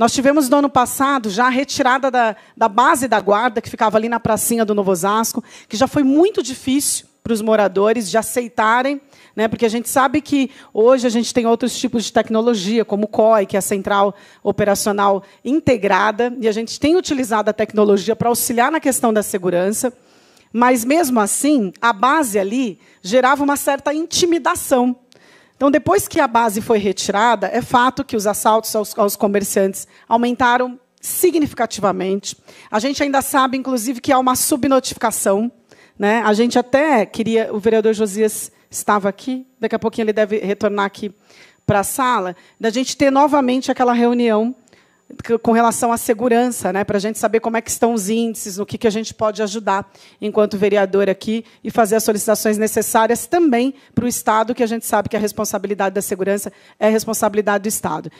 Nós tivemos no ano passado já a retirada da, da base da guarda, que ficava ali na pracinha do Novo Osasco, que já foi muito difícil para os moradores de aceitarem, né, porque a gente sabe que hoje a gente tem outros tipos de tecnologia, como o COI, que é a Central Operacional Integrada, e a gente tem utilizado a tecnologia para auxiliar na questão da segurança, mas, mesmo assim, a base ali gerava uma certa intimidação então, depois que a base foi retirada, é fato que os assaltos aos, aos comerciantes aumentaram significativamente. A gente ainda sabe, inclusive, que há uma subnotificação. Né? A gente até queria. O vereador Josias estava aqui, daqui a pouquinho ele deve retornar aqui para a sala, da gente ter novamente aquela reunião com relação à segurança, né, para a gente saber como é que estão os índices, no que, que a gente pode ajudar enquanto vereador aqui e fazer as solicitações necessárias também para o Estado, que a gente sabe que a responsabilidade da segurança é responsabilidade do Estado.